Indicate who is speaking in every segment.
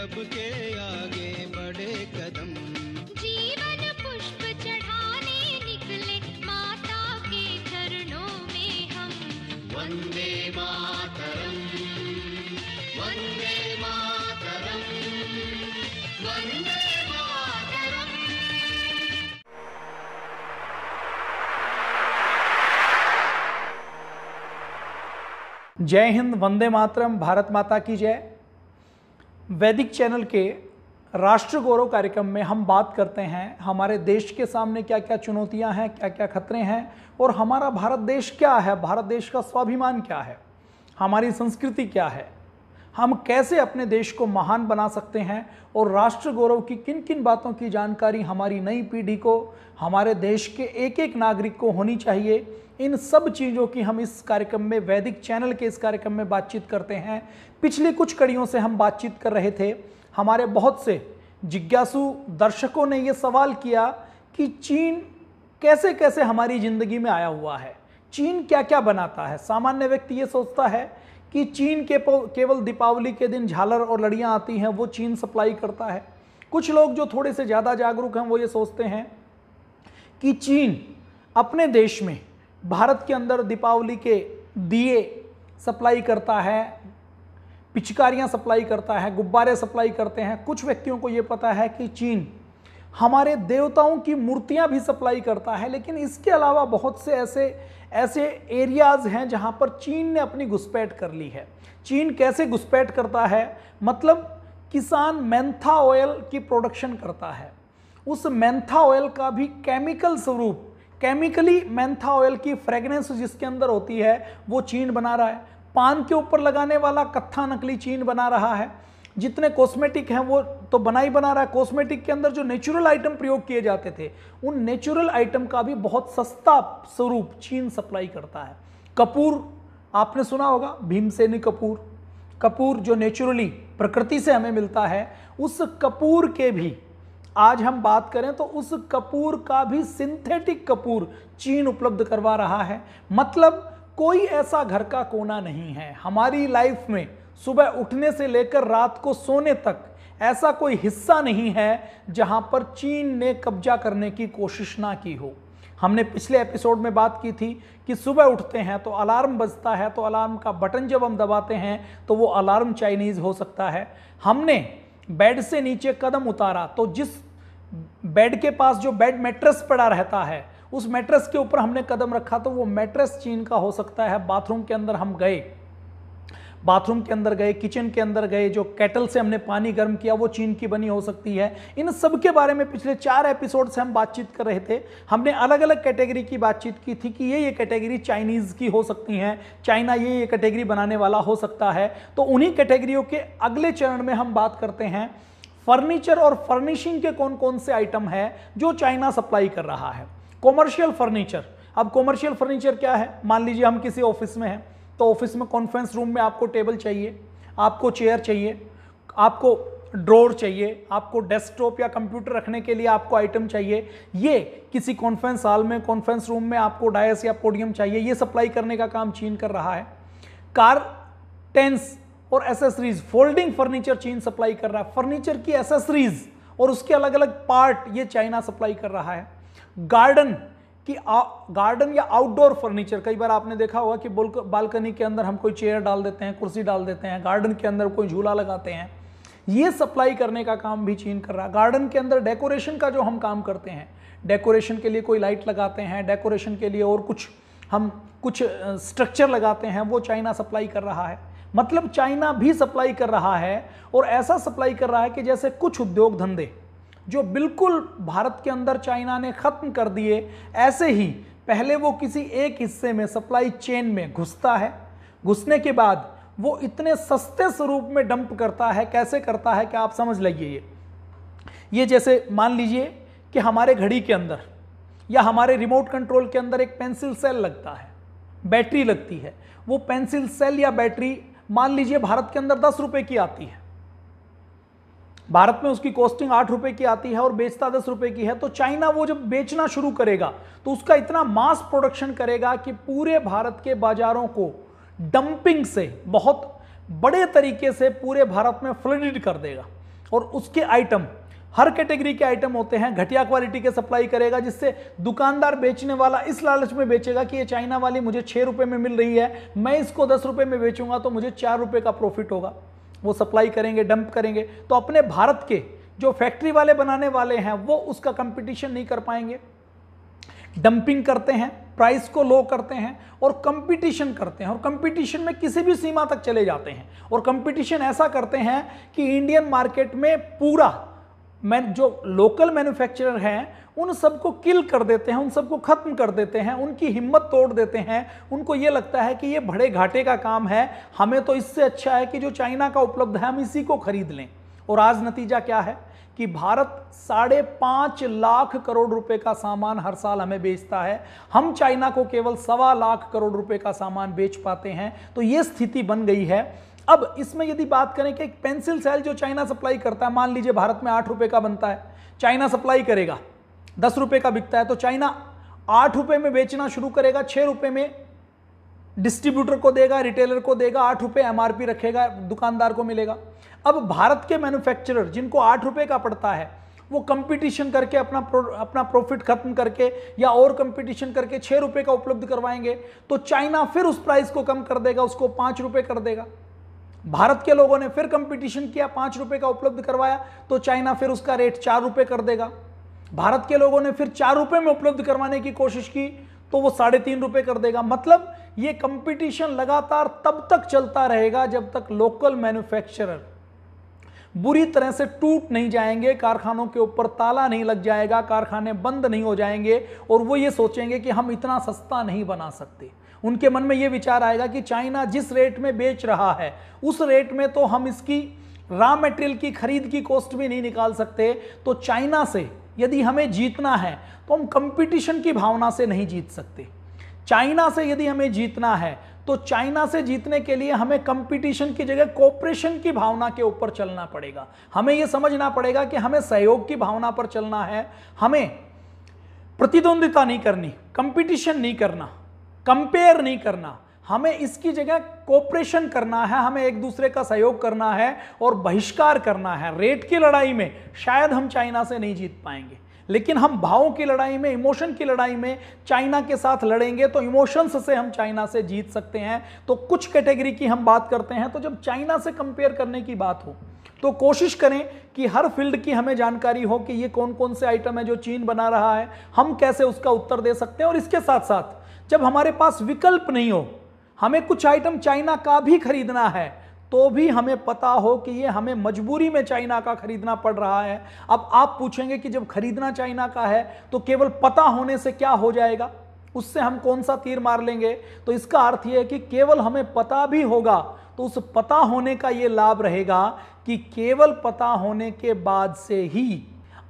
Speaker 1: सबके आगे बड़े कदम जीवन पुष्प चढ़ाने निकले माता के चरणों में हम वंदे मातरम वंदे मातरम वंदे जय हिंद वंदे मातरम भारत माता की जय वैदिक चैनल के राष्ट्र गौरव कार्यक्रम में हम बात करते हैं हमारे देश के सामने क्या क्या चुनौतियां हैं क्या क्या खतरे हैं और हमारा भारत देश क्या है भारत देश का स्वाभिमान क्या है हमारी संस्कृति क्या है हम कैसे अपने देश को महान बना सकते हैं और राष्ट्र गौरव की किन किन बातों की जानकारी हमारी नई पीढ़ी को हमारे देश के एक एक नागरिक को होनी चाहिए इन सब चीज़ों की हम इस कार्यक्रम में वैदिक चैनल के इस कार्यक्रम में बातचीत करते हैं पिछली कुछ कड़ियों से हम बातचीत कर रहे थे हमारे बहुत से जिज्ञासु दर्शकों ने ये सवाल किया कि चीन कैसे कैसे हमारी ज़िंदगी में आया हुआ है चीन क्या क्या बनाता है सामान्य व्यक्ति ये सोचता है कि चीन के केवल दीपावली के दिन झालर और लड़ियाँ आती हैं वो चीन सप्लाई करता है कुछ लोग जो थोड़े से ज़्यादा जागरूक हैं वो ये सोचते हैं कि चीन अपने देश में भारत के अंदर दीपावली के दिए सप्लाई करता है पिचकारियाँ सप्लाई करता है गुब्बारे सप्लाई करते हैं कुछ व्यक्तियों को ये पता है कि चीन हमारे देवताओं की मूर्तियां भी सप्लाई करता है लेकिन इसके अलावा बहुत से ऐसे ऐसे एरियाज़ हैं जहां पर चीन ने अपनी घुसपैठ कर ली है चीन कैसे घुसपैठ करता है मतलब किसान मैंथा ऑयल की प्रोडक्शन करता है उस मैंथा ऑयल का भी केमिकल स्वरूप केमिकली मैंथा ऑयल की फ्रेगनेंस जिसके अंदर होती है वो चीन बना रहा है पान के ऊपर लगाने वाला कत्था नकली चीन बना रहा है जितने कॉस्मेटिक हैं वो तो बना ही बना रहा है कॉस्मेटिक के अंदर जो नेचुरल आइटम प्रयोग किए जाते थे उन नेचुरल आइटम का भी बहुत सस्ता स्वरूप चीन सप्लाई करता है कपूर आपने सुना होगा भीमसेनी कपूर कपूर जो नेचुरली प्रकृति से हमें मिलता है उस कपूर के भी आज हम बात करें तो उस कपूर का भी सिंथेटिक कपूर चीन उपलब्ध करवा रहा है मतलब कोई ऐसा घर का कोना नहीं है हमारी लाइफ में सुबह उठने से लेकर रात को सोने तक ऐसा कोई हिस्सा नहीं है जहां पर चीन ने कब्जा करने की कोशिश ना की हो हमने पिछले एपिसोड में बात की थी कि सुबह उठते हैं तो अलार्म बजता है तो अलार्म का बटन जब हम दबाते हैं तो वो अलार्म चाइनीज़ हो सकता है हमने बेड से नीचे कदम उतारा तो जिस बेड के पास जो बेड मैट्रेस पड़ा रहता है उस मैट्रेस के ऊपर हमने कदम रखा तो वो मैट्रेस चीन का हो सकता है बाथरूम के अंदर हम गए बाथरूम के अंदर गए किचन के अंदर गए जो कैटल से हमने पानी गर्म किया वो चीन की बनी हो सकती है इन सब के बारे में पिछले चार एपिसोड से हम बातचीत कर रहे थे हमने अलग अलग कैटेगरी की बातचीत की थी कि ये ये कैटेगरी चाइनीज़ की हो सकती हैं चाइना ये ये कैटेगरी बनाने वाला हो सकता है तो उन्हीं कैटेगरियों के अगले चरण में हम बात करते हैं फर्नीचर और फर्निशिंग के कौन कौन से आइटम है जो चाइना सप्लाई कर रहा है कॉमर्शियल फर्नीचर अब कॉमर्शियल फर्नीचर क्या है मान लीजिए हम किसी ऑफिस में हैं तो ऑफिस में कॉन्फ्रेंस रूम में आपको टेबल चाहिए आपको चेयर चाहिए आपको ड्रोर चाहिए आपको डेस्कटॉप या कंप्यूटर रखने के लिए आपको आइटम चाहिए ये किसी कॉन्फ्रेंस हॉल में कॉन्फ्रेंस रूम में आपको डायस या पोडियम चाहिए ये सप्लाई करने का काम चीन कर रहा है कार टेंस और एसेसरीज फोल्डिंग फर्नीचर चीन सप्लाई कर रहा है फर्नीचर की एसेसरीज और उसके अलग अलग पार्ट ये चाइना सप्लाई कर रहा है गार्डन कि गार्डन या आउटडोर फर्नीचर कई बार आपने देखा होगा कि बालकनी के अंदर हम कोई चेयर डाल देते हैं कुर्सी डाल देते हैं गार्डन के अंदर कोई झूला लगाते हैं ये सप्लाई करने का काम भी चीन कर रहा है गार्डन के अंदर डेकोरेशन का जो हम काम करते हैं डेकोरेशन के लिए कोई लाइट लगाते हैं डेकोरेशन के लिए और कुछ हम कुछ स्ट्रक्चर लगाते हैं वो चाइना सप्लाई कर रहा है मतलब चाइना भी सप्लाई कर रहा है और ऐसा सप्लाई कर रहा है कि जैसे कुछ उद्योग धंधे जो बिल्कुल भारत के अंदर चाइना ने ख़त्म कर दिए ऐसे ही पहले वो किसी एक हिस्से में सप्लाई चेन में घुसता है घुसने के बाद वो इतने सस्ते स्वरूप में डंप करता है कैसे करता है कि आप समझ लीजिए ये ये जैसे मान लीजिए कि हमारे घड़ी के अंदर या हमारे रिमोट कंट्रोल के अंदर एक पेंसिल सेल लगता है बैटरी लगती है वो पेंसिल सेल या बैटरी मान लीजिए भारत के अंदर दस रुपये की आती है भारत में उसकी कॉस्टिंग आठ रुपए की आती है और बेचता दस रुपए की है तो चाइना वो जब बेचना शुरू करेगा तो उसका इतना मास प्रोडक्शन करेगा कि पूरे भारत के बाजारों को डंपिंग से बहुत बड़े तरीके से पूरे भारत में फ्लडिड कर देगा और उसके आइटम हर कैटेगरी के आइटम होते हैं घटिया क्वालिटी के सप्लाई करेगा जिससे दुकानदार बेचने वाला इस लालच में बेचेगा कि ये चाइना वाली मुझे छः रुपये में मिल रही है मैं इसको दस रुपये में बेचूंगा तो मुझे चार रुपये का प्रॉफिट होगा वो सप्लाई करेंगे डंप करेंगे तो अपने भारत के जो फैक्ट्री वाले बनाने वाले हैं वो उसका कंपटीशन नहीं कर पाएंगे डंपिंग करते हैं प्राइस को लो करते हैं और कंपटीशन करते हैं और कंपटीशन में किसी भी सीमा तक चले जाते हैं और कंपटीशन ऐसा करते हैं कि इंडियन मार्केट में पूरा मैं जो लोकल मैन्युफैक्चरर हैं उन सबको किल कर देते हैं उन सबको ख़त्म कर देते हैं उनकी हिम्मत तोड़ देते हैं उनको ये लगता है कि ये बड़े घाटे का काम है हमें तो इससे अच्छा है कि जो चाइना का उपलब्ध है हम इसी को खरीद लें और आज नतीजा क्या है कि भारत साढ़े पाँच लाख करोड़ रुपए का सामान हर साल हमें बेचता है हम चाइना को केवल सवा लाख करोड़ रुपए का सामान बेच पाते हैं तो ये स्थिति बन गई है अब इसमें यदि बात करें कि एक पेंसिल सेल जो चाइना सप्लाई करता है मान लीजिए भारत में आठ रुपए का बनता है चाइना सप्लाई करेगा दस रुपए का बिकता है तो चाइना आठ रुपए में बेचना शुरू करेगा छह रुपए में डिस्ट्रीब्यूटर को देगा रिटेलर को देगा आठ रुपए एमआरपी रखेगा दुकानदार को मिलेगा अब भारत के मैन्युफैक्चरर जिनको आठ रुपए का पड़ता है वो कंपटीशन करके अपना प्रो, अपना प्रॉफिट खत्म करके या और कंपटीशन करके छः रुपए का उपलब्ध करवाएंगे तो चाइना फिर उस प्राइस को कम कर देगा उसको पाँच रुपये कर देगा भारत के लोगों ने फिर कंपटीशन किया पांच रुपए का उपलब्ध करवाया तो चाइना फिर उसका रेट चार रुपए कर देगा भारत के लोगों ने फिर चार रुपए में उपलब्ध करवाने की कोशिश की तो वो साढ़े तीन रुपए कर देगा मतलब ये कंपटीशन लगातार तब तक चलता रहेगा जब तक लोकल मैन्युफैक्चरर बुरी तरह से टूट नहीं जाएंगे कारखानों के ऊपर ताला नहीं लग जाएगा कारखाने बंद नहीं हो जाएंगे और वो ये सोचेंगे कि हम इतना सस्ता नहीं बना सकते उनके मन में ये विचार आएगा कि चाइना जिस रेट में बेच रहा है उस रेट में तो हम इसकी रॉ मटेरियल की खरीद की कॉस्ट भी नहीं निकाल सकते तो चाइना से यदि हमें जीतना है तो हम कंपटीशन की भावना से नहीं जीत सकते चाइना से यदि हमें जीतना है तो चाइना से जीतने के लिए हमें कंपटीशन की जगह कॉपरेशन की भावना के ऊपर चलना पड़ेगा हमें यह समझना पड़ेगा कि हमें सहयोग की भावना पर चलना है हमें प्रतिद्वंदिता नहीं करनी कंपटीशन नहीं करना कंपेयर नहीं करना हमें इसकी जगह कोऑपरेशन करना है हमें एक दूसरे का सहयोग करना है और बहिष्कार करना है रेट की लड़ाई में शायद हम चाइना से नहीं जीत पाएंगे लेकिन हम भावों की लड़ाई में इमोशन की लड़ाई में चाइना के साथ लड़ेंगे तो इमोशंस से हम चाइना से जीत सकते हैं तो कुछ कैटेगरी की हम बात करते हैं तो जब चाइना से कंपेयर करने की बात हो तो कोशिश करें कि हर फील्ड की हमें जानकारी हो कि ये कौन कौन से आइटम है जो चीन बना रहा है हम कैसे उसका उत्तर दे सकते हैं और इसके साथ साथ जब हमारे पास विकल्प नहीं हो हमें कुछ आइटम चाइना का भी खरीदना है तो भी हमें पता हो कि ये हमें मजबूरी में चाइना का खरीदना पड़ रहा है अब आप पूछेंगे कि जब खरीदना चाइना का है तो केवल पता होने से क्या हो जाएगा उससे हम कौन सा तीर मार लेंगे तो इसका अर्थ यह है कि केवल हमें पता भी होगा तो उस पता होने का ये लाभ रहेगा कि केवल पता होने के बाद से ही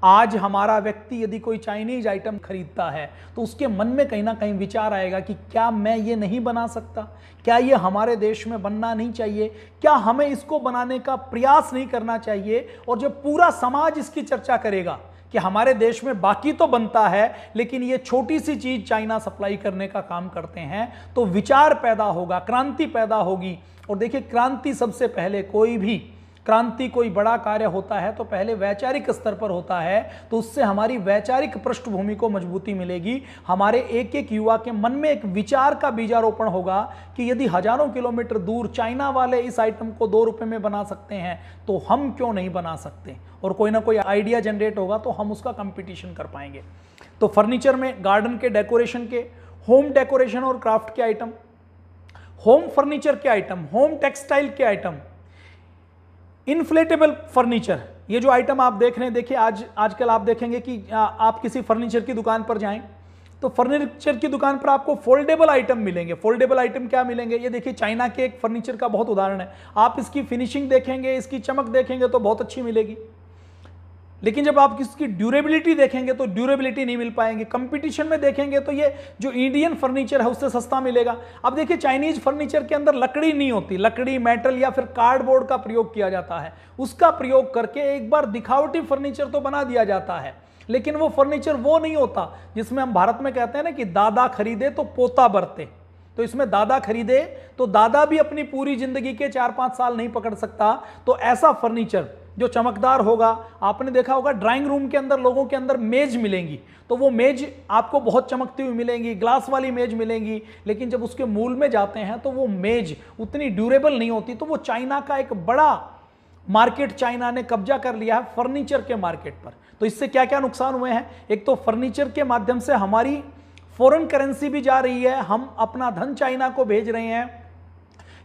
Speaker 1: आज हमारा व्यक्ति यदि कोई चाइनीज आइटम खरीदता है तो उसके मन में कहीं ना कहीं विचार आएगा कि क्या मैं ये नहीं बना सकता क्या ये हमारे देश में बनना नहीं चाहिए क्या हमें इसको बनाने का प्रयास नहीं करना चाहिए और जब पूरा समाज इसकी चर्चा करेगा कि हमारे देश में बाकी तो बनता है लेकिन ये छोटी सी चीज़ चाइना सप्लाई करने का काम करते हैं तो विचार पैदा होगा क्रांति पैदा होगी और देखिए क्रांति सबसे पहले कोई भी क्रांति कोई बड़ा कार्य होता है तो पहले वैचारिक स्तर पर होता है तो उससे हमारी वैचारिक पृष्ठभूमि को मजबूती मिलेगी हमारे एक एक युवा के मन में एक विचार का बीजारोपण होगा कि यदि हजारों किलोमीटर दूर चाइना वाले इस आइटम को दो रुपये में बना सकते हैं तो हम क्यों नहीं बना सकते और कोई ना कोई आइडिया जनरेट होगा तो हम उसका कंपिटिशन कर पाएंगे तो फर्नीचर में गार्डन के डेकोरेशन के होम डेकोरेशन और क्राफ्ट के आइटम होम फर्नीचर के आइटम होम टेक्सटाइल के आइटम इन्फ्लेटेबल फर्नीचर ये जो आइटम आप देख रहे हैं देखिए आज आजकल आप देखेंगे कि आ, आप किसी फर्नीचर की दुकान पर जाएं तो फर्नीचर की दुकान पर आपको फोल्डेबल आइटम मिलेंगे फोल्डेबल आइटम क्या मिलेंगे ये देखिए चाइना के एक फर्नीचर का बहुत उदाहरण है आप इसकी फिनिशिंग देखेंगे इसकी चमक देखेंगे तो बहुत अच्छी मिलेगी लेकिन जब आप किसकी ड्यूरेबिलिटी देखेंगे तो ड्यूरेबिलिटी नहीं मिल पाएंगे कंपटीशन में देखेंगे तो ये जो इंडियन फर्नीचर है उससे सस्ता मिलेगा अब देखिए चाइनीज फर्नीचर के अंदर लकड़ी नहीं होती लकड़ी मेटल या फिर कार्डबोर्ड का प्रयोग किया जाता है उसका प्रयोग करके एक बार दिखावटी फर्नीचर तो बना दिया जाता है लेकिन वो फर्नीचर वो नहीं होता जिसमें हम भारत में कहते हैं ना कि दादा खरीदे तो पोता बरते तो इसमें दादा खरीदे तो दादा भी अपनी पूरी जिंदगी के चार पांच साल नहीं पकड़ सकता तो ऐसा फर्नीचर जो चमकदार होगा आपने देखा होगा ड्राइंग रूम के अंदर लोगों के अंदर मेज मिलेंगी तो वो मेज आपको बहुत चमकती हुई मिलेंगी ग्लास वाली मेज मिलेंगी लेकिन जब उसके मूल में जाते हैं तो वो मेज उतनी ड्यूरेबल नहीं होती तो वो चाइना का एक बड़ा मार्केट चाइना ने कब्जा कर लिया है फर्नीचर के मार्केट पर तो इससे क्या क्या नुकसान हुए हैं एक तो फर्नीचर के माध्यम से हमारी फॉरेन करेंसी भी जा रही है हम अपना धन चाइना को भेज रहे हैं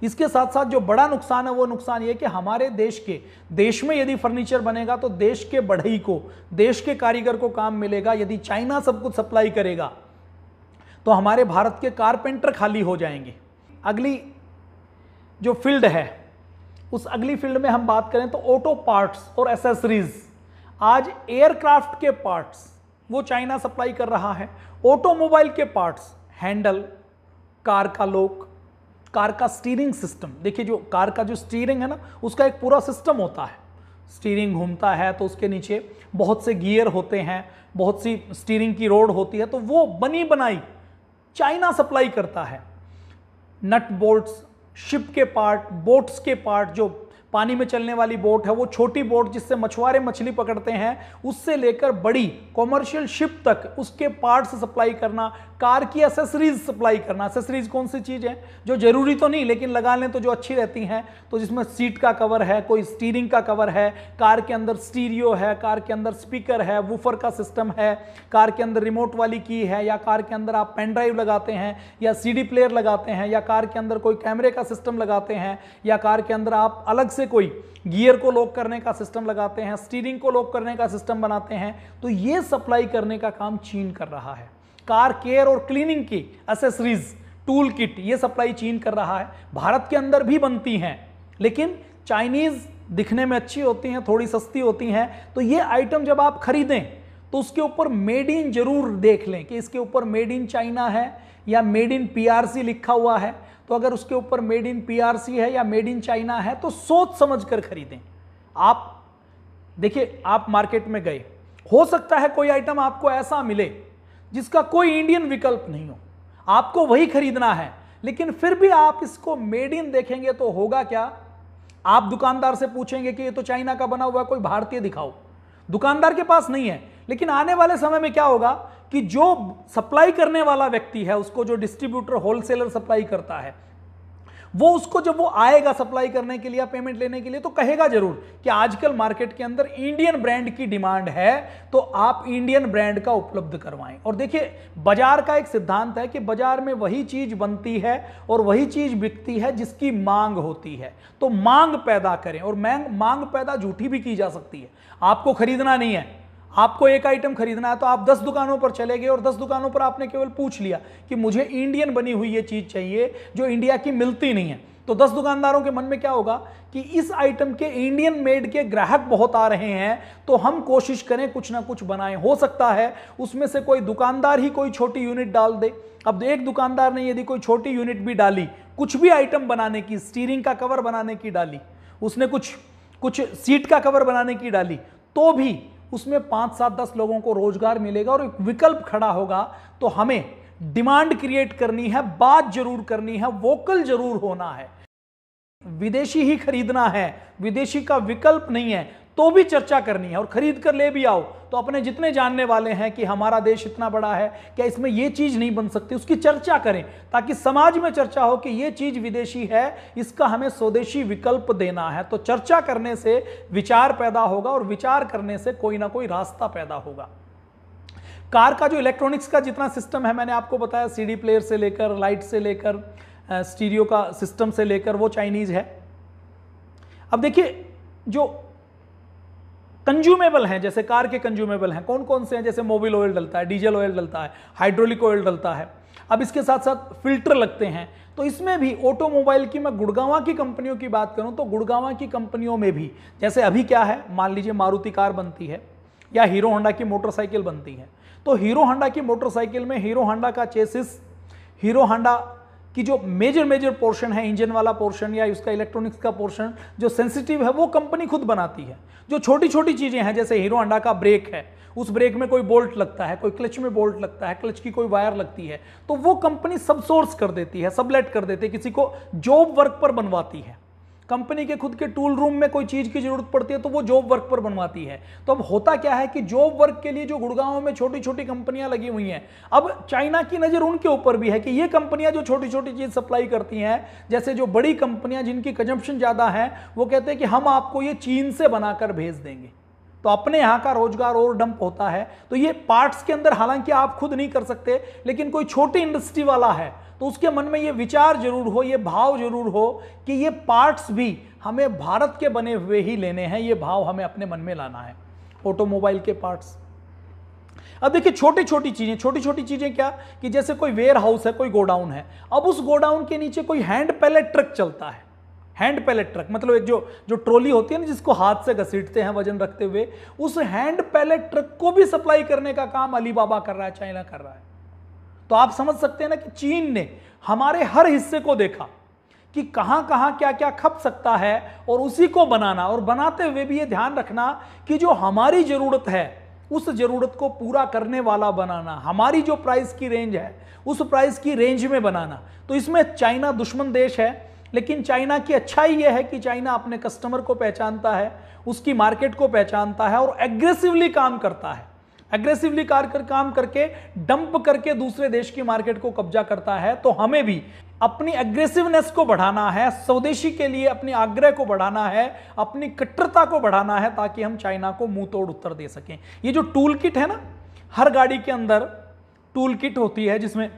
Speaker 1: इसके साथ साथ जो बड़ा नुकसान है वो नुकसान ये कि हमारे देश के देश में यदि फर्नीचर बनेगा तो देश के बढ़ई को देश के कारीगर को काम मिलेगा यदि चाइना सब कुछ सप्लाई करेगा तो हमारे भारत के कारपेंटर खाली हो जाएंगे अगली जो फील्ड है उस अगली फील्ड में हम बात करें तो ऑटो पार्ट्स और एसेसरीज आज एयरक्राफ्ट के पार्ट्स वो चाइना सप्लाई कर रहा है ऑटोमोबाइल के पार्ट्स हैंडल कार का लोक कार का स्टीयरिंग सिस्टम देखिए जो कार का जो स्टीयरिंग है ना उसका एक पूरा सिस्टम होता है स्टीयरिंग घूमता है तो उसके नीचे बहुत से गियर होते हैं बहुत सी स्टीयरिंग की रोड होती है तो वो बनी बनाई चाइना सप्लाई करता है नट बोल्ट्स शिप के पार्ट बोट्स के पार्ट जो पानी में चलने वाली बोट है वो छोटी बोट जिससे मछुआरे मछली पकड़ते हैं उससे लेकर बड़ी कॉमर्शियल शिप तक उसके पार्ट्स सप्लाई करना कार की एसेसरीज सप्लाई करना एसेसरीज कौन सी चीज़ है जो जरूरी तो नहीं लेकिन लगा लें तो जो अच्छी रहती हैं तो जिसमें सीट का कवर है कोई स्टीरिंग का कवर है कार के अंदर स्टीरियो है कार के अंदर स्पीकर है वूफर का सिस्टम है कार के अंदर रिमोट वाली की है या कार के अंदर आप पेन ड्राइव लगाते हैं या सी प्लेयर लगाते हैं या कार के अंदर कोई कैमरे का सिस्टम लगाते हैं या कार के अंदर आप अलग से से कोई गियर को लॉक करने का सिस्टम लगाते हैं स्टीयरिंग को लॉक करने का सिस्टम बनाते हैं तो ये सप्लाई करने का काम चीन कर रहा है कार केयर और क्लीनिंग की एसेसरीज टूल किट ये सप्लाई चीन कर रहा है भारत के अंदर भी बनती हैं लेकिन चाइनीज़ दिखने में अच्छी होती हैं थोड़ी सस्ती होती हैं तो ये आइटम जब आप खरीदें तो उसके ऊपर मेड इन जरूर देख लें कि इसके ऊपर मेड इन चाइना है या मेड इन पीआरसी लिखा हुआ है तो अगर उसके ऊपर मेड इन पीआरसी है या मेड इन चाइना है तो सोच समझ कर खरीदें आप देखिए आप मार्केट में गए हो सकता है कोई आइटम आपको ऐसा मिले जिसका कोई इंडियन विकल्प नहीं हो आपको वही खरीदना है लेकिन फिर भी आप इसको मेड इन देखेंगे तो होगा क्या आप दुकानदार से पूछेंगे कि ये तो चाइना का बना हुआ है कोई भारतीय दिखाओ दुकानदार के पास नहीं है लेकिन आने वाले समय में क्या होगा कि जो सप्लाई करने वाला व्यक्ति है उसको जो डिस्ट्रीब्यूटर होलसेलर सप्लाई करता है वो उसको जब वो आएगा सप्लाई करने के लिए पेमेंट लेने के लिए तो कहेगा जरूर कि आजकल मार्केट के अंदर इंडियन ब्रांड की डिमांड है तो आप इंडियन ब्रांड का उपलब्ध करवाएं और देखिए बाजार का एक सिद्धांत है कि बाजार में वही चीज बनती है और वही चीज बिकती है जिसकी मांग होती है तो मांग पैदा करें और मांग पैदा झूठी भी की जा सकती है आपको खरीदना नहीं है आपको एक आइटम खरीदना है तो आप दस दुकानों पर चले गए और दस दुकानों पर आपने केवल पूछ लिया कि मुझे इंडियन बनी हुई ये चीज़ चाहिए जो इंडिया की मिलती नहीं है तो दस दुकानदारों के मन में क्या होगा कि इस आइटम के इंडियन मेड के ग्राहक बहुत आ रहे हैं तो हम कोशिश करें कुछ ना कुछ बनाएं हो सकता है उसमें से कोई दुकानदार ही कोई छोटी यूनिट डाल दे अब एक दुकानदार ने यदि कोई छोटी यूनिट भी डाली कुछ भी आइटम बनाने की स्टीरिंग का कवर बनाने की डाली उसने कुछ कुछ सीट का कवर बनाने की डाली तो भी उसमें पाँच सात दस लोगों को रोजगार मिलेगा और एक विकल्प खड़ा होगा तो हमें डिमांड क्रिएट करनी है बात जरूर करनी है वोकल जरूर होना है विदेशी ही खरीदना है विदेशी का विकल्प नहीं है तो भी चर्चा करनी है और खरीद कर ले भी आओ तो अपने जितने जानने वाले हैं कि हमारा देश इतना बड़ा है क्या इसमें यह चीज़ नहीं बन सकती उसकी चर्चा करें ताकि समाज में चर्चा हो कि ये चीज़ विदेशी है इसका हमें स्वदेशी विकल्प देना है तो चर्चा करने से विचार पैदा होगा और विचार करने से कोई ना कोई रास्ता पैदा होगा कार का जो इलेक्ट्रॉनिक्स का जितना सिस्टम है मैंने आपको बताया सीडी प्लेयर से लेकर लाइट से लेकर स्टीरियो का सिस्टम से लेकर वो चाइनीज है अब देखिए जो कंज्यूमेबल हैं जैसे कार के कंज्यूमेबल हैं कौन कौन से हैं जैसे मोबिल ऑयल डलता है डीजल ऑयल डलता है हाइड्रोलिक ऑयल डलता है अब इसके साथ साथ फिल्टर लगते हैं तो इसमें भी ऑटोमोबाइल की मैं गुड़गावा की कंपनियों की बात करूं तो गुड़गावा की कंपनियों में भी जैसे अभी क्या है मान लीजिए मारुति कार बनती है या हीरो होंडा की मोटरसाइकिल बनती है तो हीरो होंडा की मोटरसाइकिल में हीरो होंडा का चेसिस हीरो होंडा कि जो मेजर मेजर पोर्शन है इंजन वाला पोर्शन या उसका इलेक्ट्रॉनिक्स का पोर्शन जो सेंसिटिव है वो कंपनी खुद बनाती है जो छोटी छोटी चीज़ें हैं जैसे हीरो अंडा का ब्रेक है उस ब्रेक में कोई बोल्ट लगता है कोई क्लच में बोल्ट लगता है क्लच की कोई वायर लगती है तो वो कंपनी सबसोर्स कर देती है सबलेट कर देती है किसी को जॉब वर्क पर बनवाती है कंपनी के खुद के टूल रूम में कोई चीज़ की जरूरत पड़ती है तो वो जॉब वर्क पर बनवाती है तो अब होता क्या है कि जॉब वर्क के लिए जो गुड़गांव में छोटी छोटी कंपनियां लगी हुई हैं अब चाइना की नज़र उनके ऊपर भी है कि ये कंपनियां जो छोटी छोटी चीज़ सप्लाई करती हैं जैसे जो बड़ी कंपनियां जिनकी कंजम्पशन ज़्यादा है वो कहते हैं कि हम आपको ये चीन से बनाकर भेज देंगे तो अपने यहाँ का रोजगार और डंप होता है तो ये पार्ट्स के अंदर हालांकि आप खुद नहीं कर सकते लेकिन कोई छोटी इंडस्ट्री वाला है तो उसके मन में ये विचार जरूर हो ये भाव जरूर हो कि ये पार्ट्स भी हमें भारत के बने हुए ही लेने हैं ये भाव हमें अपने मन में लाना है ऑटोमोबाइल के पार्ट्स अब देखिए छोटी छोटी चीज़ें छोटी छोटी चीज़ें क्या कि जैसे कोई वेयर हाउस है कोई गोडाउन है अब उस गोडाउन के नीचे कोई हैंड पैलेट ट्रक चलता है हैंड पैलेट ट्रक मतलब एक जो जो ट्रॉली होती है ना जिसको हाथ से घसीटते हैं वजन रखते हुए उस हैंड पैलेट ट्रक को भी सप्लाई करने का काम अलीबाबा कर रहा है चाइना कर रहा है तो आप समझ सकते हैं ना कि चीन ने हमारे हर हिस्से को देखा कि कहाँ कहाँ क्या क्या खप सकता है और उसी को बनाना और बनाते हुए भी ये ध्यान रखना कि जो हमारी ज़रूरत है उस ज़रूरत को पूरा करने वाला बनाना हमारी जो प्राइस की रेंज है उस प्राइस की रेंज में बनाना तो इसमें चाइना दुश्मन देश है लेकिन चाइना की अच्छाई यह है कि चाइना अपने कस्टमर को पहचानता है उसकी मार्केट को पहचानता है और एग्रेसिवली काम करता है एग्रेसिवली कार कर काम करके डंप करके दूसरे देश की मार्केट को कब्जा करता है तो हमें भी अपनी एग्रेसिवनेस को बढ़ाना है स्वदेशी के लिए अपने आग्रह को बढ़ाना है अपनी कट्टरता को बढ़ाना है ताकि हम चाइना को मुंह तोड़ उत्तर दे सकें ये जो टूल किट है ना हर गाड़ी के अंदर टूल किट होती है जिसमें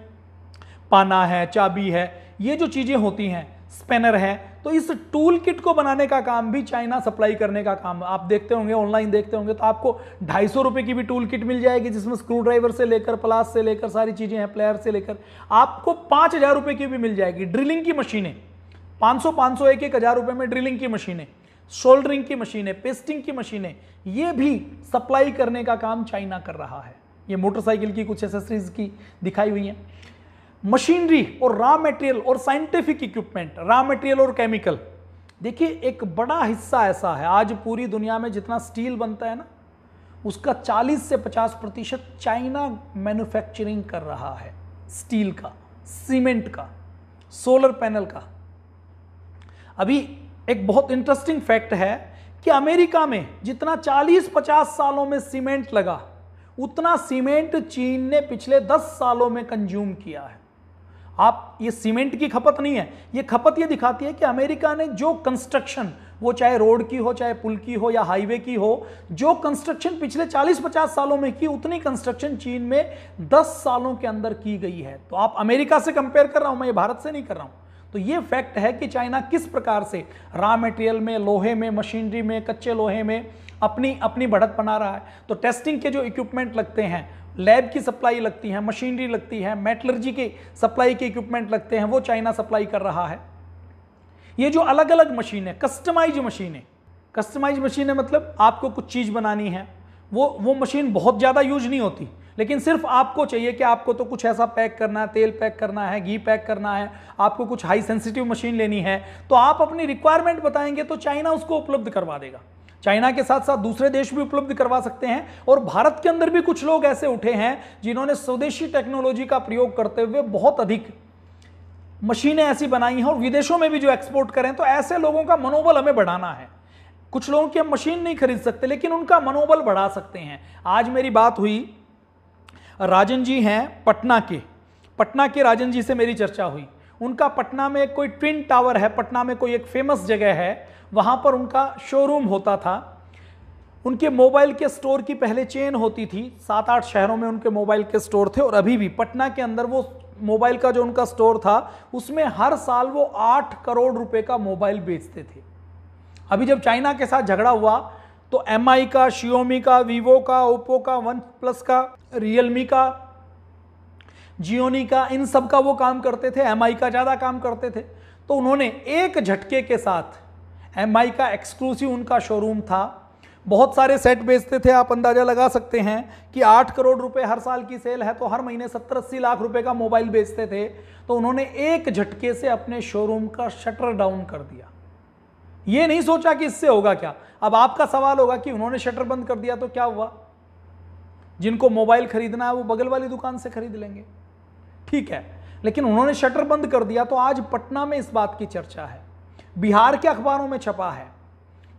Speaker 1: पाना है चाबी है ये जो चीज़ें होती हैं स्पेनर है तो इस टूल किट को बनाने का काम भी चाइना सप्लाई करने का काम आप देखते होंगे ऑनलाइन देखते होंगे तो आपको ढाई सौ रुपए की भी टूल किट मिल जाएगी जिसमें स्क्रू ड्राइवर से लेकर प्लास से लेकर सारी चीज़ें हैं प्लेयर से लेकर आपको पांच हज़ार रुपए की भी मिल जाएगी ड्रिलिंग की मशीनें पांच सौ पांच सौ एक एक हज़ार रुपए में ड्रिलिंग की मशीनें शोल्डरिंग की मशीनें पेस्टिंग की मशीनें ये भी सप्लाई करने का काम चाइना कर रहा है ये मोटरसाइकिल की कुछ एसेसरीज की दिखाई हुई है मशीनरी और रॉ मटेरियल और साइंटिफिक इक्विपमेंट रॉ मटेरियल और केमिकल देखिए एक बड़ा हिस्सा ऐसा है आज पूरी दुनिया में जितना स्टील बनता है ना उसका 40 से 50 प्रतिशत चाइना मैन्युफैक्चरिंग कर रहा है स्टील का सीमेंट का सोलर पैनल का अभी एक बहुत इंटरेस्टिंग फैक्ट है कि अमेरिका में जितना 40-50 सालों में सीमेंट लगा उतना सीमेंट चीन ने पिछले 10 सालों में कंज्यूम किया है आप ये सीमेंट की खपत नहीं है ये खपत ये दिखाती है कि अमेरिका ने जो कंस्ट्रक्शन वो चाहे रोड की हो चाहे पुल की हो या हाईवे की हो जो कंस्ट्रक्शन पिछले 40-50 सालों में की उतनी कंस्ट्रक्शन चीन में 10 सालों के अंदर की गई है तो आप अमेरिका से कंपेयर कर रहा हूं मैं ये भारत से नहीं कर रहा हूं तो ये फैक्ट है कि चाइना किस प्रकार से रॉ मटेरियल में लोहे में मशीनरी में कच्चे लोहे में अपनी अपनी बढ़त बना रहा है तो टेस्टिंग के जो इक्विपमेंट लगते हैं लैब की सप्लाई लगती है मशीनरी लगती है मेटलर्जी के सप्लाई के इक्विपमेंट लगते हैं वो चाइना सप्लाई कर रहा है ये जो अलग अलग मशीन है कस्टमाइज मशीनें कस्टमाइज मशीनें मतलब आपको कुछ चीज़ बनानी है वो वो मशीन बहुत ज़्यादा यूज नहीं होती लेकिन सिर्फ आपको चाहिए कि आपको तो कुछ ऐसा पैक करना है तेल पैक करना है घी पैक करना है आपको कुछ हाई सेंसिटिव मशीन लेनी है तो आप अपनी रिक्वायरमेंट बताएंगे तो चाइना उसको उपलब्ध करवा देगा चाइना के साथ साथ दूसरे देश भी उपलब्ध करवा सकते हैं और भारत के अंदर भी कुछ लोग ऐसे उठे हैं जिन्होंने स्वदेशी टेक्नोलॉजी का प्रयोग करते हुए बहुत अधिक मशीनें ऐसी बनाई हैं और विदेशों में भी जो एक्सपोर्ट करें तो ऐसे लोगों का मनोबल हमें बढ़ाना है कुछ लोगों की हम मशीन नहीं खरीद सकते लेकिन उनका मनोबल बढ़ा सकते हैं आज मेरी बात हुई राजन जी हैं पटना के पटना के राजन जी से मेरी चर्चा हुई उनका पटना में कोई ट्विन टावर है पटना में कोई एक फेमस जगह है वहाँ पर उनका शोरूम होता था उनके मोबाइल के स्टोर की पहले चेन होती थी सात आठ शहरों में उनके मोबाइल के स्टोर थे और अभी भी पटना के अंदर वो मोबाइल का जो उनका स्टोर था उसमें हर साल वो आठ करोड़ रुपए का मोबाइल बेचते थे अभी जब चाइना के साथ झगड़ा हुआ तो एम का शियोमी का वीवो का ओप्पो का वन प्लस का रियलमी का जियोनी का इन सब का वो काम करते थे एम का ज़्यादा काम करते थे तो उन्होंने एक झटके के साथ एम का एक्सक्लूसिव उनका शोरूम था बहुत सारे सेट बेचते थे आप अंदाज़ा लगा सकते हैं कि आठ करोड़ रुपए हर साल की सेल है तो हर महीने सत्तर अस्सी लाख रुपए का मोबाइल बेचते थे तो उन्होंने एक झटके से अपने शोरूम का शटर डाउन कर दिया ये नहीं सोचा कि इससे होगा क्या अब आपका सवाल होगा कि उन्होंने शटर बंद कर दिया तो क्या हुआ जिनको मोबाइल खरीदना है वो बगल वाली दुकान से खरीद लेंगे ठीक है लेकिन उन्होंने शटर बंद कर दिया तो आज पटना में इस बात की चर्चा है बिहार के अखबारों में छपा है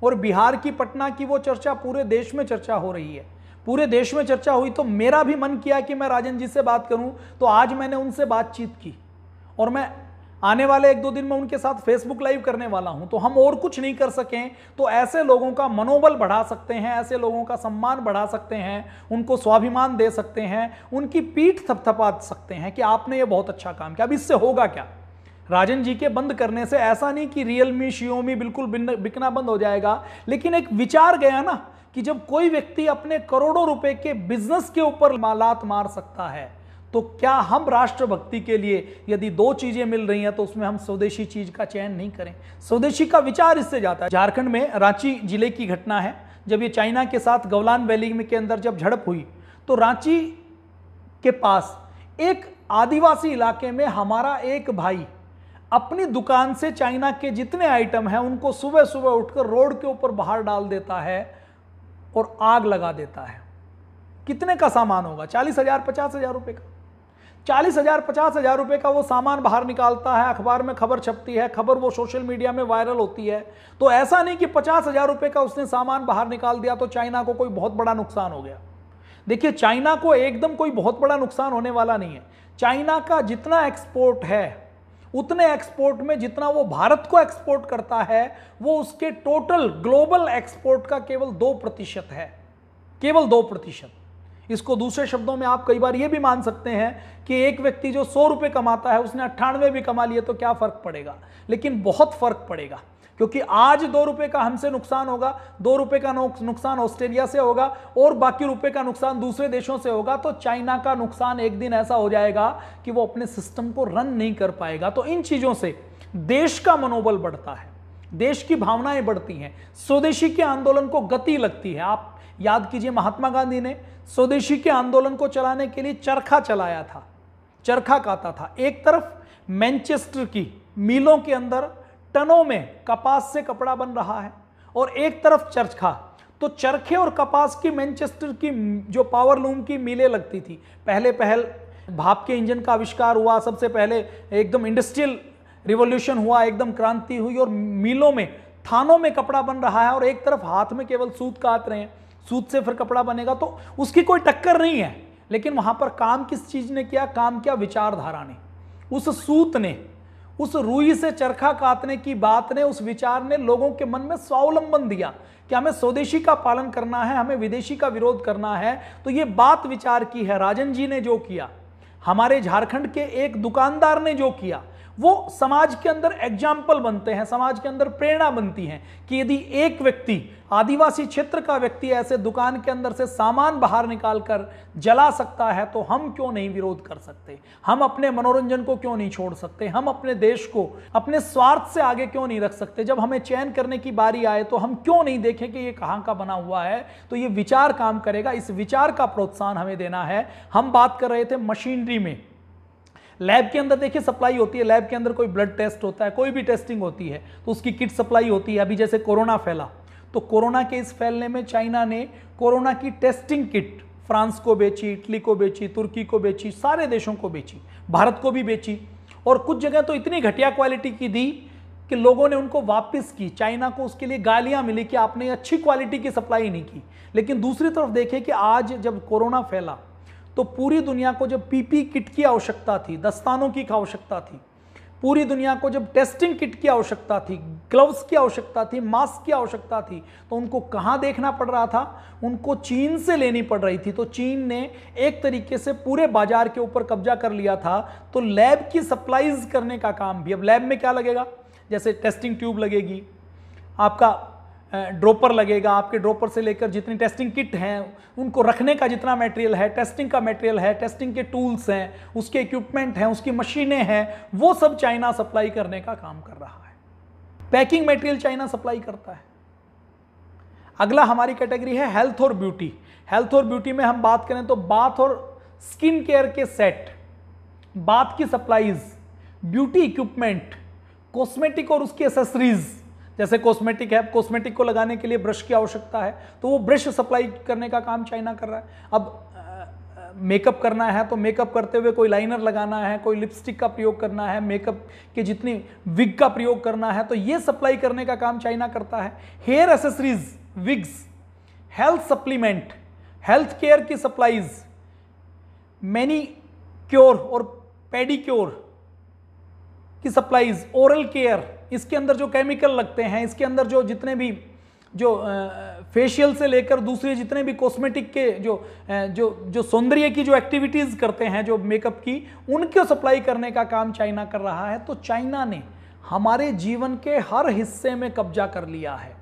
Speaker 1: और बिहार की पटना की वो चर्चा पूरे देश में चर्चा हो रही है पूरे देश में चर्चा हुई तो मेरा भी मन किया कि मैं राजन जी से बात करूं तो आज मैंने उनसे बातचीत की और मैं आने वाले एक दो दिन में उनके साथ फेसबुक लाइव करने वाला हूं तो हम और कुछ नहीं कर सकें तो ऐसे लोगों का मनोबल बढ़ा सकते हैं ऐसे लोगों का सम्मान बढ़ा सकते हैं उनको स्वाभिमान दे सकते हैं उनकी पीठ थपथपा सकते हैं कि आपने ये बहुत अच्छा काम किया अब इससे होगा क्या राजन जी के बंद करने से ऐसा नहीं कि रियलमी शिओमी बिल्कुल बिकना बंद हो जाएगा लेकिन एक विचार गया ना कि जब कोई व्यक्ति अपने करोड़ों रुपए के बिजनेस के ऊपर मालात मार सकता है तो क्या हम राष्ट्रभक्ति के लिए यदि दो चीजें मिल रही हैं तो उसमें हम स्वदेशी चीज का चयन नहीं करें स्वदेशी का विचार इससे जाता है झारखंड में रांची जिले की घटना है जब ये चाइना के साथ गवलान वैली में के अंदर जब झड़प हुई तो रांची के पास एक आदिवासी इलाके में हमारा एक भाई अपनी दुकान से चाइना के जितने आइटम हैं उनको सुबह सुबह उठकर रोड के ऊपर बाहर डाल देता है और आग लगा देता है कितने का सामान होगा चालीस हजार पचास हजार रुपये का चालीस हजार पचास हजार रुपये का वो सामान बाहर निकालता है अखबार में खबर छपती है खबर वो सोशल मीडिया में वायरल होती है तो ऐसा नहीं कि पचास हजार रुपये का उसने सामान बाहर निकाल दिया तो चाइना को कोई बहुत बड़ा नुकसान हो गया देखिए चाइना को एकदम कोई बहुत बड़ा नुकसान होने वाला नहीं है चाइना का जितना एक्सपोर्ट है उतने एक्सपोर्ट में जितना वो भारत को एक्सपोर्ट करता है वो उसके टोटल ग्लोबल एक्सपोर्ट का केवल दो प्रतिशत है केवल दो प्रतिशत इसको दूसरे शब्दों में आप कई बार ये भी मान सकते हैं कि एक व्यक्ति जो सौ रुपये कमाता है उसने अट्ठानवे भी कमा लिए तो क्या फ़र्क पड़ेगा लेकिन बहुत फ़र्क पड़ेगा क्योंकि आज दो रुपए का हमसे नुकसान होगा दो रुपए का नुकसान ऑस्ट्रेलिया से होगा और बाकी रुपए का नुकसान दूसरे देशों से होगा तो चाइना का नुकसान एक दिन ऐसा हो जाएगा कि वो अपने सिस्टम को रन नहीं कर पाएगा तो इन चीज़ों से देश का मनोबल बढ़ता है देश की भावनाएं बढ़ती हैं स्वदेशी के आंदोलन को गति लगती है आप याद कीजिए महात्मा गांधी ने स्वदेशी के आंदोलन को चलाने के लिए चरखा चलाया था चरखा काता था एक तरफ मैनचेस्टर की मिलों के अंदर टनों में कपास से कपड़ा बन रहा है और एक तरफ चरखा तो चरखे और कपास की मैनचेस्टर की जो पावर लूम की मिलें लगती थी पहले पहल भाप के इंजन का आविष्कार हुआ सबसे पहले एकदम इंडस्ट्रियल रिवोल्यूशन हुआ एकदम क्रांति हुई और मिलों में थानों में कपड़ा बन रहा है और एक तरफ हाथ में केवल सूत काट रहे हैं सूत से फिर कपड़ा बनेगा तो उसकी कोई टक्कर नहीं है लेकिन वहां पर काम किस चीज़ ने किया काम किया विचारधारा ने उस सूत ने उस रूई से चरखा काटने की बात ने उस विचार ने लोगों के मन में स्वावलंबन दिया कि हमें स्वदेशी का पालन करना है हमें विदेशी का विरोध करना है तो ये बात विचार की है राजन जी ने जो किया हमारे झारखंड के एक दुकानदार ने जो किया वो समाज के अंदर एग्जाम्पल बनते हैं समाज के अंदर प्रेरणा बनती है कि यदि एक व्यक्ति आदिवासी क्षेत्र का व्यक्ति ऐसे दुकान के अंदर से सामान बाहर निकाल कर जला सकता है तो हम क्यों नहीं विरोध कर सकते हम अपने मनोरंजन को क्यों नहीं छोड़ सकते हम अपने देश को अपने स्वार्थ से आगे क्यों नहीं रख सकते जब हमें चयन करने की बारी आए तो हम क्यों नहीं देखें कि ये कहाँ का बना हुआ है तो ये विचार काम करेगा इस विचार का प्रोत्साहन हमें देना है हम बात कर रहे थे मशीनरी में लैब के अंदर देखिए सप्लाई होती है लैब के अंदर कोई ब्लड टेस्ट होता है कोई भी टेस्टिंग होती है तो उसकी किट सप्लाई होती है अभी जैसे कोरोना फैला तो कोरोना के इस फैलने में चाइना ने कोरोना की टेस्टिंग किट फ्रांस को बेची इटली को बेची तुर्की को बेची सारे देशों को बेची भारत को भी बेची और कुछ जगह तो इतनी घटिया क्वालिटी की दी कि लोगों ने उनको वापस की चाइना को उसके लिए गालियां मिली कि आपने अच्छी क्वालिटी की सप्लाई नहीं की लेकिन दूसरी तरफ देखें कि आज जब कोरोना फैला तो पूरी दुनिया को जब पीपी किट की आवश्यकता थी दस्तानों की आवश्यकता थी पूरी दुनिया को जब टेस्टिंग किट की आवश्यकता थी ग्लव्स की आवश्यकता थी मास्क की आवश्यकता थी तो उनको कहाँ देखना पड़ रहा था उनको चीन से लेनी पड़ रही थी तो चीन ने एक तरीके से पूरे बाजार के ऊपर कब्जा कर लिया था तो लैब की सप्लाईज करने का काम भी अब लैब में क्या लगेगा जैसे टेस्टिंग ट्यूब लगेगी आपका ड्रोपर लगेगा आपके ड्रोपर से लेकर जितनी टेस्टिंग किट हैं उनको रखने का जितना मटेरियल है टेस्टिंग का मटेरियल है टेस्टिंग के टूल्स हैं उसके इक्विपमेंट हैं उसकी मशीनें हैं वो सब चाइना सप्लाई करने का काम कर रहा है पैकिंग मटेरियल चाइना सप्लाई करता है अगला हमारी कैटेगरी है हेल्थ और ब्यूटी हेल्थ और ब्यूटी में हम बात करें तो बाथ और स्किन केयर के सेट बाथ की सप्लाईज ब्यूटी इक्विपमेंट कॉस्मेटिक और उसकी एसेसरीज़ जैसे कॉस्मेटिक है कॉस्मेटिक को लगाने के लिए ब्रश की आवश्यकता है तो वो ब्रश सप्लाई करने का काम चाइना कर रहा है अब मेकअप करना है तो मेकअप करते हुए कोई लाइनर लगाना है कोई लिपस्टिक का प्रयोग करना है मेकअप के जितनी विग का प्रयोग करना है तो ये सप्लाई करने का काम चाइना करता है hair accessories wigs health supplement health care की सप्लाईज मैनी क्योर और पेडिक्योर की सप्लाईज ओरल केयर इसके अंदर जो केमिकल लगते हैं इसके अंदर जो जितने भी जो फेशियल से लेकर दूसरे जितने भी कॉस्मेटिक के जो जो जो सौंदर्य की जो एक्टिविटीज़ करते हैं जो मेकअप की उनको सप्लाई करने का काम चाइना कर रहा है तो चाइना ने हमारे जीवन के हर हिस्से में कब्जा कर लिया है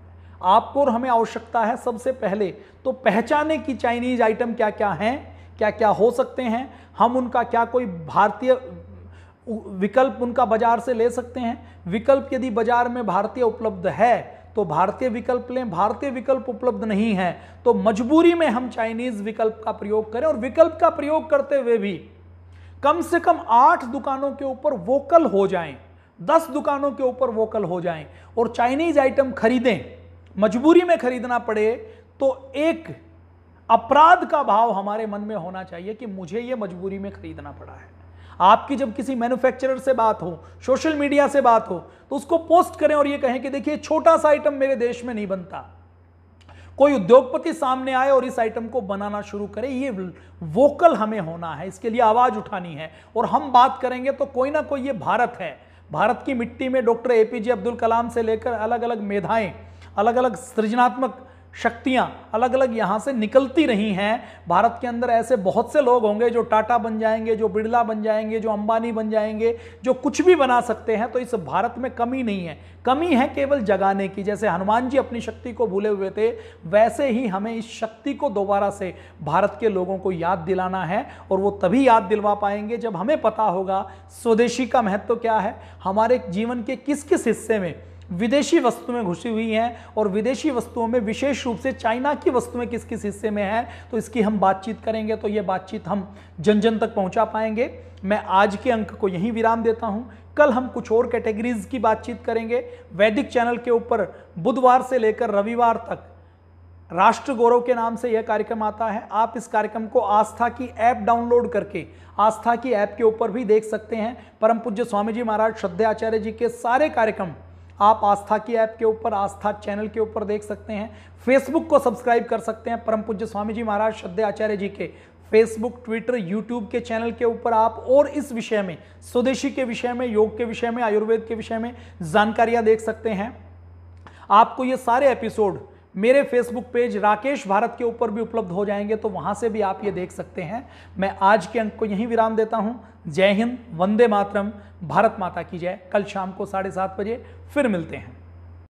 Speaker 1: आपको और हमें आवश्यकता है सबसे पहले तो पहचाने की चाइनीज आइटम क्या क्या हैं क्या क्या हो सकते हैं हम उनका क्या कोई भारतीय विकल्प उनका बाजार से ले सकते हैं विकल्प यदि बाजार में भारतीय उपलब्ध है तो भारतीय विकल्प लें भारतीय विकल्प उपलब्ध नहीं है तो मजबूरी में हम चाइनीज विकल्प का प्रयोग करें और विकल्प का प्रयोग करते हुए भी कम से कम आठ दुकानों के ऊपर वोकल हो जाएं दस दुकानों के ऊपर वोकल हो जाएं और चाइनीज आइटम खरीदें मजबूरी में खरीदना पड़े तो एक अपराध का भाव हमारे मन में होना चाहिए कि मुझे ये मजबूरी में खरीदना पड़ा है आपकी जब किसी मैन्युफैक्चरर से बात हो सोशल मीडिया से बात हो तो उसको पोस्ट करें और ये कहें कि देखिए छोटा सा आइटम मेरे देश में नहीं बनता कोई उद्योगपति सामने आए और इस आइटम को बनाना शुरू करे ये वोकल हमें होना है इसके लिए आवाज़ उठानी है और हम बात करेंगे तो कोई ना कोई ये भारत है भारत की मिट्टी में डॉक्टर एपीजे अब्दुल कलाम से लेकर अलग अलग मेधाएं अलग अलग सृजनात्मक शक्तियां अलग अलग यहाँ से निकलती रही हैं भारत के अंदर ऐसे बहुत से लोग होंगे जो टाटा बन जाएंगे जो बिड़ला बन जाएंगे जो अंबानी बन जाएंगे जो कुछ भी बना सकते हैं तो इस भारत में कमी नहीं है कमी है केवल जगाने की जैसे हनुमान जी अपनी शक्ति को भूले हुए थे वैसे ही हमें इस शक्ति को दोबारा से भारत के लोगों को याद दिलाना है और वो तभी याद दिलवा पाएंगे जब हमें पता होगा स्वदेशी का महत्व क्या है हमारे जीवन के किस किस हिस्से में विदेशी वस्तुएं घुसी हुई हैं और विदेशी वस्तुओं में विशेष रूप से चाइना की वस्तुएं किस किस हिस्से में हैं तो इसकी हम बातचीत करेंगे तो ये बातचीत हम जन जन तक पहुंचा पाएंगे मैं आज के अंक को यहीं विराम देता हूं कल हम कुछ और कैटेगरीज की बातचीत करेंगे वैदिक चैनल के ऊपर बुधवार से लेकर रविवार तक राष्ट्र गौरव के नाम से यह कार्यक्रम आता है आप इस कार्यक्रम को आस्था की ऐप डाउनलोड करके आस्था की ऐप के ऊपर भी देख सकते हैं परम पूज्य स्वामी जी महाराज श्रद्धा आचार्य जी के सारे कार्यक्रम आप आस्था की ऐप के ऊपर आस्था चैनल के ऊपर देख सकते हैं फेसबुक को सब्सक्राइब कर सकते हैं परम पूज्य स्वामी जी महाराज श्रद्धे आचार्य जी के फेसबुक ट्विटर यूट्यूब के चैनल के ऊपर आप और इस विषय में स्वदेशी के विषय में योग के विषय में आयुर्वेद के विषय में जानकारियां देख सकते हैं आपको ये सारे एपिसोड मेरे फेसबुक पेज राकेश भारत के ऊपर भी उपलब्ध हो जाएंगे तो वहां से भी आप ये देख सकते हैं मैं आज के अंक को यहीं विराम देता हूं जय हिंद वंदे मातरम भारत माता की जय कल शाम को साढ़े सात बजे फिर मिलते हैं